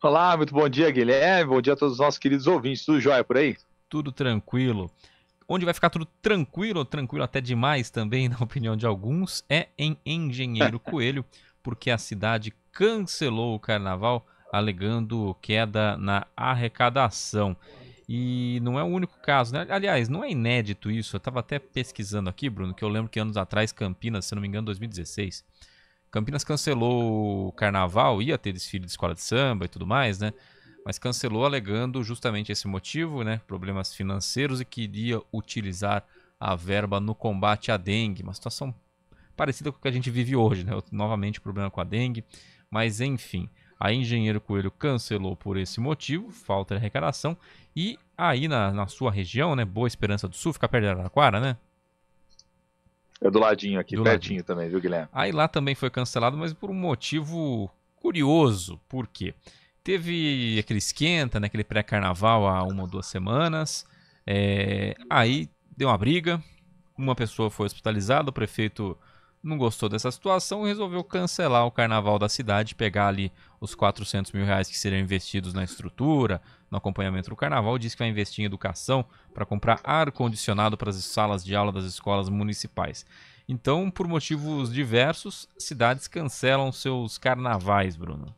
Olá, muito bom dia, Guilherme. Bom dia a todos os nossos queridos ouvintes. Tudo jóia por aí? Tudo tranquilo. Onde vai ficar tudo tranquilo, tranquilo até demais também, na opinião de alguns, é em Engenheiro Coelho, porque a cidade cancelou o carnaval, alegando queda na arrecadação. E não é o único caso, né? Aliás, não é inédito isso. Eu estava até pesquisando aqui, Bruno, que eu lembro que anos atrás, Campinas, se não me engano, 2016, Campinas cancelou o carnaval, ia ter desfile de escola de samba e tudo mais, né? Mas cancelou alegando justamente esse motivo, né? Problemas financeiros e queria utilizar a verba no combate à dengue. Uma situação parecida com o que a gente vive hoje, né? Novamente problema com a dengue, mas enfim. A Engenheiro Coelho cancelou por esse motivo, falta de arrecadação. E aí na, na sua região, né? Boa Esperança do Sul, fica perto da Araraquara, né? É do ladinho aqui, do pertinho ladinho. também, viu, Guilherme? Aí lá também foi cancelado, mas por um motivo curioso. Por quê? Teve aquele esquenta, né, aquele pré-carnaval há uma ou duas semanas. É... Aí deu uma briga, uma pessoa foi hospitalizada, o prefeito não gostou dessa situação e resolveu cancelar o carnaval da cidade, pegar ali os 400 mil reais que seriam investidos na estrutura, no acompanhamento do carnaval, disse que vai investir em educação para comprar ar-condicionado para as salas de aula das escolas municipais. Então, por motivos diversos, cidades cancelam seus carnavais, Bruno.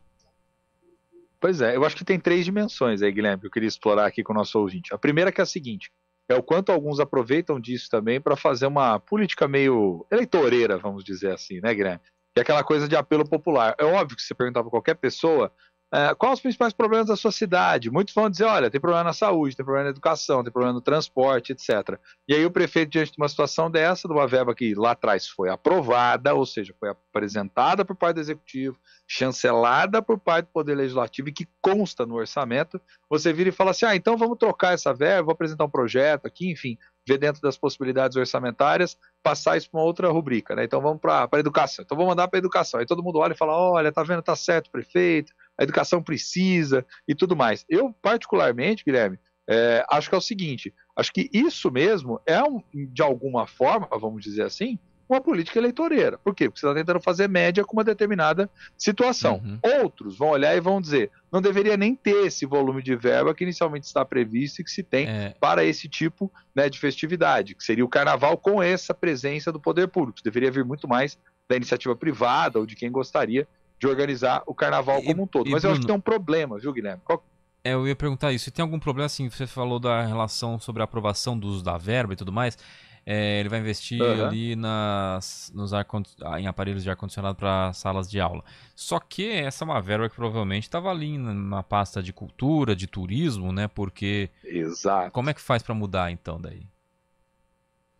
Pois é, eu acho que tem três dimensões aí, Guilherme, que eu queria explorar aqui com o nosso ouvinte. A primeira é que é a seguinte, é o quanto alguns aproveitam disso também para fazer uma política meio eleitoreira, vamos dizer assim, né, Guilherme? E é aquela coisa de apelo popular. É óbvio que se você perguntar para qualquer pessoa, qual é, quais os principais problemas da sua cidade? Muitos vão dizer: olha, tem problema na saúde, tem problema na educação, tem problema no transporte, etc. E aí, o prefeito, diante de uma situação dessa, de uma verba que lá atrás foi aprovada, ou seja, foi apresentada por parte do executivo, chancelada por parte do Poder Legislativo e que consta no orçamento, você vira e fala assim: ah, então vamos trocar essa verba, vou apresentar um projeto aqui, enfim, ver dentro das possibilidades orçamentárias, passar isso para uma outra rubrica, né? Então vamos para a educação. Então vou mandar para a educação. Aí todo mundo olha e fala: olha, tá vendo, tá certo, prefeito, a educação precisa e tudo mais. Eu, particularmente, Guilherme, é, acho que é o seguinte: acho que isso mesmo é um, de alguma forma, vamos dizer assim, uma política eleitoreira. Por quê? Porque você está tentando fazer média com uma determinada situação. Uhum. Outros vão olhar e vão dizer: não deveria nem ter esse volume de verba que inicialmente está previsto e que se tem é. para esse tipo né, de festividade, que seria o carnaval com essa presença do poder público. deveria vir muito mais da iniciativa privada ou de quem gostaria de organizar o carnaval e, como um todo. Mas Bruno, eu acho que tem um problema, viu, Guilherme? Qual... É, eu ia perguntar isso. Tem algum problema, assim, você falou da relação sobre a aprovação do uso da verba e tudo mais. É, ele vai investir uhum. ali nas, nos ar, ah, em aparelhos de ar-condicionado para salas de aula. Só que essa é uma verba que provavelmente estava ali na pasta de cultura, de turismo, né? Porque. Exato. Como é que faz para mudar então daí?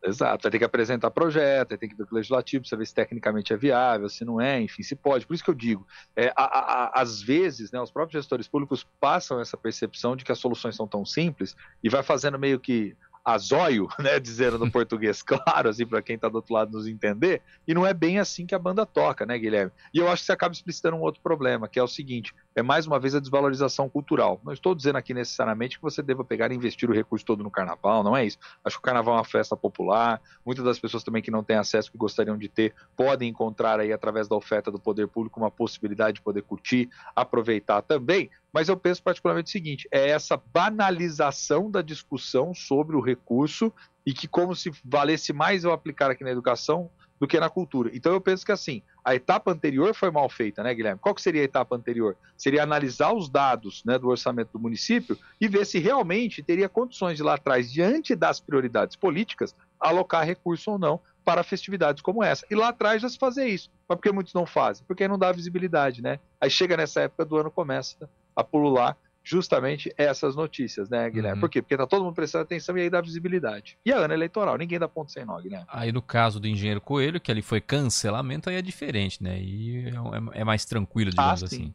Exato, aí tem que apresentar projeto, aí tem que ver com o legislativo, para ver se tecnicamente é viável, se não é, enfim, se pode. Por isso que eu digo, é, a, a, às vezes, né, os próprios gestores públicos passam essa percepção de que as soluções são tão simples e vai fazendo meio que azóio, né, dizendo no português claro, assim, para quem está do outro lado nos entender, e não é bem assim que a banda toca, né, Guilherme? E eu acho que você acaba explicitando um outro problema, que é o seguinte, é mais uma vez a desvalorização cultural. Não estou dizendo aqui necessariamente que você deva pegar e investir o recurso todo no carnaval, não é isso. Acho que o carnaval é uma festa popular, muitas das pessoas também que não têm acesso, que gostariam de ter, podem encontrar aí através da oferta do poder público uma possibilidade de poder curtir, aproveitar também, mas eu penso particularmente o seguinte: é essa banalização da discussão sobre o recurso e que, como se valesse mais eu aplicar aqui na educação do que na cultura. Então eu penso que assim, a etapa anterior foi mal feita, né, Guilherme? Qual que seria a etapa anterior? Seria analisar os dados né, do orçamento do município e ver se realmente teria condições de lá atrás, diante das prioridades políticas, alocar recurso ou não para festividades como essa. E lá atrás já se fazia isso. Mas por que muitos não fazem? Porque não dá visibilidade, né? Aí chega nessa época do ano, começa a pulular justamente essas notícias, né, Guilherme? Uhum. Por quê? Porque tá todo mundo prestando atenção e aí dá visibilidade. E a Ana eleitoral, ninguém dá ponto sem nó, Guilherme. Aí no caso do engenheiro Coelho, que ali foi cancelamento, aí é diferente, né? E é, é, é mais tranquilo, digamos ah, assim.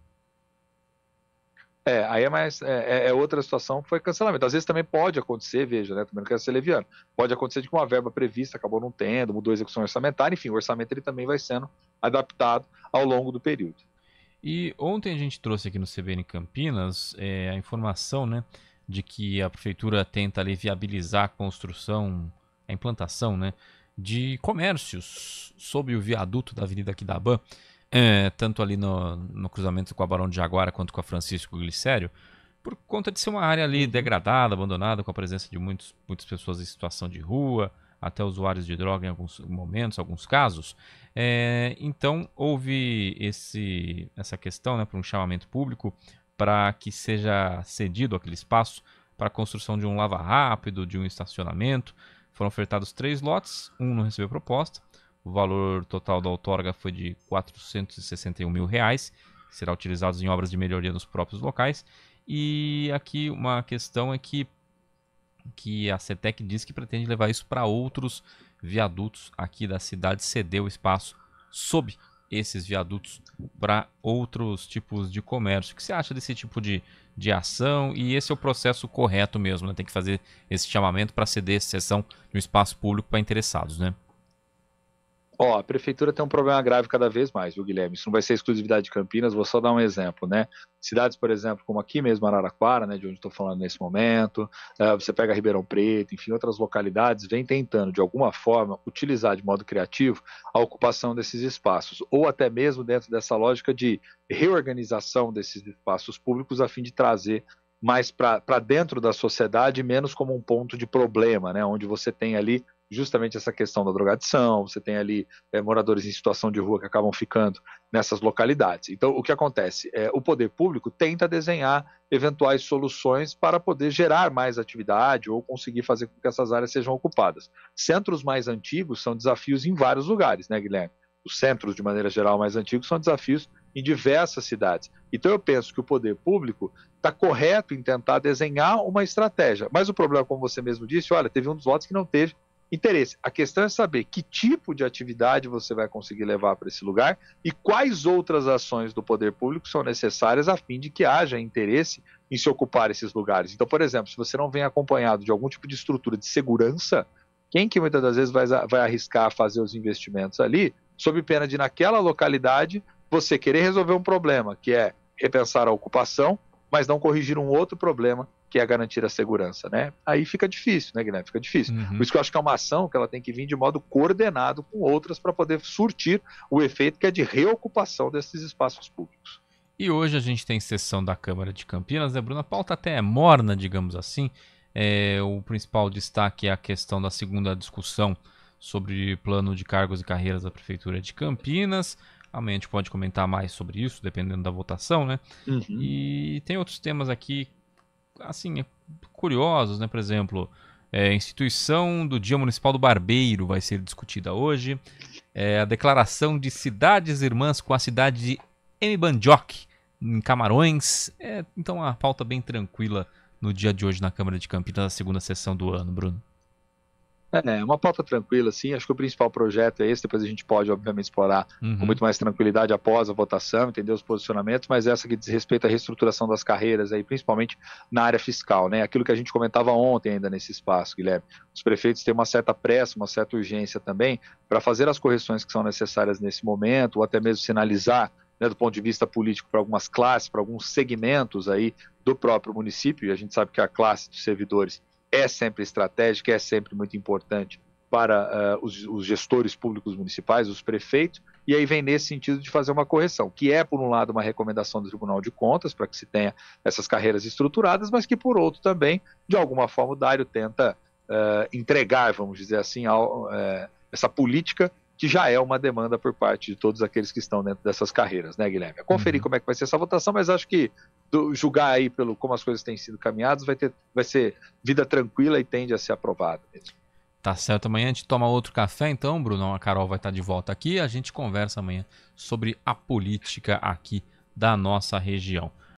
É, aí é mais é, é, é, outra situação que foi cancelamento. Às vezes também pode acontecer, veja, né? Também não quero ser leviano. Pode acontecer de que uma verba prevista acabou não tendo, mudou a execução orçamentária, enfim, o orçamento ele também vai sendo adaptado ao longo do período. E ontem a gente trouxe aqui no CBN Campinas é, a informação né, de que a prefeitura tenta ali, viabilizar a construção, a implantação né, de comércios sob o viaduto da Avenida Quidaban, é, tanto ali no, no, cruzamento com a Barão de Jaguara quanto com a Francisco Glicério, por conta de ser uma área ali uhum. degradada, abandonada, com a presença de muitos, muitas pessoas em situação de rua, até usuários de droga em alguns momentos, alguns casos. É, então, houve esse, essa questão né, para um chamamento público para que seja cedido aquele espaço para a construção de um lava-rápido, de um estacionamento. Foram ofertados três lotes, um não recebeu proposta. O valor total da outorga foi de R$ 461 mil, reais, que será utilizado em obras de melhoria nos próprios locais. E aqui uma questão é que que a CETEC diz que pretende levar isso para outros viadutos aqui da cidade, ceder o espaço sob esses viadutos para outros tipos de comércio. O que você acha desse tipo de, de ação? E esse é o processo correto mesmo, né? Tem que fazer esse chamamento para ceder exceção de um espaço público para interessados, né? Ó, a prefeitura tem um problema grave cada vez mais, viu, Guilherme? Isso não vai ser exclusividade de Campinas, vou só dar um exemplo, né? Cidades, por exemplo, como aqui mesmo, Araraquara, né, de onde estou falando nesse momento, eh, você pega Ribeirão Preto, enfim, outras localidades, vem tentando, de alguma forma, utilizar de modo criativo a ocupação desses espaços, ou até mesmo dentro dessa lógica de reorganização desses espaços públicos a fim de trazer mais para dentro da sociedade, menos como um ponto de problema, né? Onde você tem ali justamente essa questão da drogadição, você tem ali é, moradores em situação de rua que acabam ficando nessas localidades. Então, o que acontece? É, o poder público tenta desenhar eventuais soluções para poder gerar mais atividade ou conseguir fazer com que essas áreas sejam ocupadas. Centros mais antigos são desafios em vários lugares, né, Guilherme? Os centros, de maneira geral, mais antigos são desafios em diversas cidades. Então, eu penso que o poder público está correto em tentar desenhar uma estratégia. Mas o problema, como você mesmo disse, olha, teve um dos votos que não teve interesse. A questão é saber que tipo de atividade você vai conseguir levar para esse lugar e quais outras ações do poder público são necessárias a fim de que haja interesse em se ocupar esses lugares. Então, por exemplo, se você não vem acompanhado de algum tipo de estrutura de segurança, quem que muitas das vezes vai, vai arriscar fazer os investimentos ali, sob pena de naquela localidade você querer resolver um problema que é repensar a ocupação mas não corrigir um outro problema, que é garantir a segurança, né? Aí fica difícil, né, Guilherme? Fica difícil. Uhum. Por isso que eu acho que é uma ação que ela tem que vir de modo coordenado com outras para poder surtir o efeito que é de reocupação desses espaços públicos. E hoje a gente tem sessão da Câmara de Campinas, né, Bruna? A pauta até é morna, digamos assim. É, o principal destaque é a questão da segunda discussão sobre plano de cargos e carreiras da Prefeitura de Campinas. Amanhã a gente pode comentar mais sobre isso, dependendo da votação, né? Uhum. E tem outros temas aqui, assim, é curiosos, né? Por exemplo, é, instituição do Dia Municipal do Barbeiro vai ser discutida hoje. É, a declaração de cidades irmãs com a cidade de Mbandioc, em Camarões. É, então, uma pauta bem tranquila no dia de hoje na Câmara de Campinas, na segunda sessão do ano, Bruno. É, uma pauta tranquila, sim. Acho que o principal projeto é esse. Depois a gente pode, obviamente, explorar uhum. com muito mais tranquilidade após a votação, entender os posicionamentos, mas essa que diz respeito à reestruturação das carreiras, aí, principalmente na área fiscal, né? Aquilo que a gente comentava ontem ainda nesse espaço, Guilherme. Os prefeitos têm uma certa pressa, uma certa urgência também para fazer as correções que são necessárias nesse momento, ou até mesmo sinalizar né, do ponto de vista político para algumas classes, para alguns segmentos aí do próprio município, e a gente sabe que a classe dos servidores é sempre estratégica, é sempre muito importante para uh, os, os, gestores públicos municipais, os prefeitos, e aí vem nesse sentido de fazer uma correção, que é, por um lado, uma recomendação do Tribunal de Contas para que se tenha essas carreiras estruturadas, mas que, por outro, também, de alguma forma, o Dário tenta uh, entregar, vamos dizer assim, ao, uh, essa política que já é uma demanda por parte de todos aqueles que estão dentro dessas carreiras, né, Guilherme? conferir uhum. como é que vai ser essa votação, mas acho que do, julgar aí pelo como as coisas têm sido caminhadas, vai, ter, vai ser vida tranquila e tende a ser aprovada mesmo. Tá certo, amanhã a gente toma outro café, então, Bruno. A Carol vai estar tá de volta aqui. A gente conversa amanhã sobre a política aqui da nossa região.